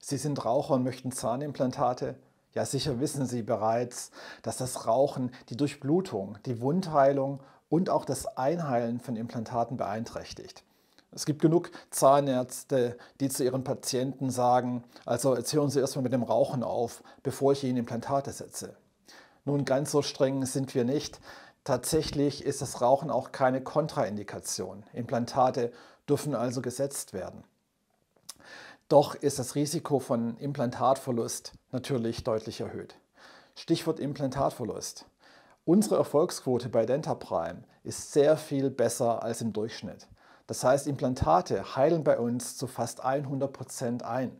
Sie sind Raucher und möchten Zahnimplantate? Ja, sicher wissen Sie bereits, dass das Rauchen die Durchblutung, die Wundheilung und auch das Einheilen von Implantaten beeinträchtigt. Es gibt genug Zahnärzte, die zu ihren Patienten sagen, also jetzt hören Sie erstmal mit dem Rauchen auf, bevor ich Ihnen Implantate setze. Nun, ganz so streng sind wir nicht. Tatsächlich ist das Rauchen auch keine Kontraindikation. Implantate dürfen also gesetzt werden. Doch ist das Risiko von Implantatverlust natürlich deutlich erhöht. Stichwort Implantatverlust. Unsere Erfolgsquote bei Dentaprime ist sehr viel besser als im Durchschnitt. Das heißt, Implantate heilen bei uns zu fast 100% Prozent ein.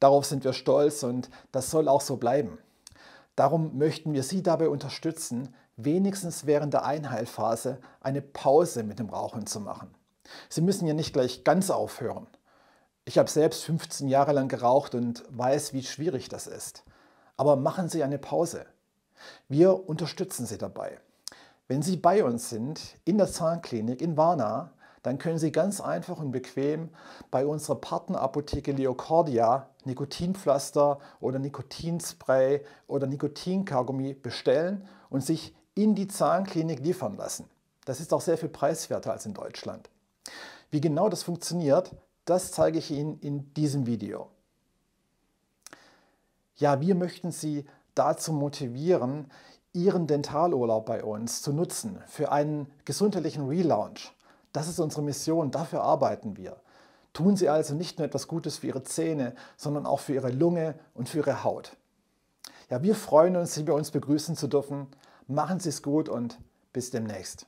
Darauf sind wir stolz und das soll auch so bleiben. Darum möchten wir Sie dabei unterstützen, wenigstens während der Einheilphase eine Pause mit dem Rauchen zu machen. Sie müssen ja nicht gleich ganz aufhören. Ich habe selbst 15 Jahre lang geraucht und weiß, wie schwierig das ist. Aber machen Sie eine Pause. Wir unterstützen Sie dabei. Wenn Sie bei uns sind, in der Zahnklinik in Warna, dann können Sie ganz einfach und bequem bei unserer Partnerapotheke Leocordia Nikotinpflaster oder Nikotinspray oder Nikotinkargummi bestellen und sich in die Zahnklinik liefern lassen. Das ist auch sehr viel preiswerter als in Deutschland. Wie genau das funktioniert, das zeige ich Ihnen in diesem Video. Ja, wir möchten Sie dazu motivieren, Ihren Dentalurlaub bei uns zu nutzen für einen gesundheitlichen Relaunch. Das ist unsere Mission, dafür arbeiten wir. Tun Sie also nicht nur etwas Gutes für Ihre Zähne, sondern auch für Ihre Lunge und für Ihre Haut. Ja, wir freuen uns, Sie bei uns begrüßen zu dürfen. Machen Sie es gut und bis demnächst.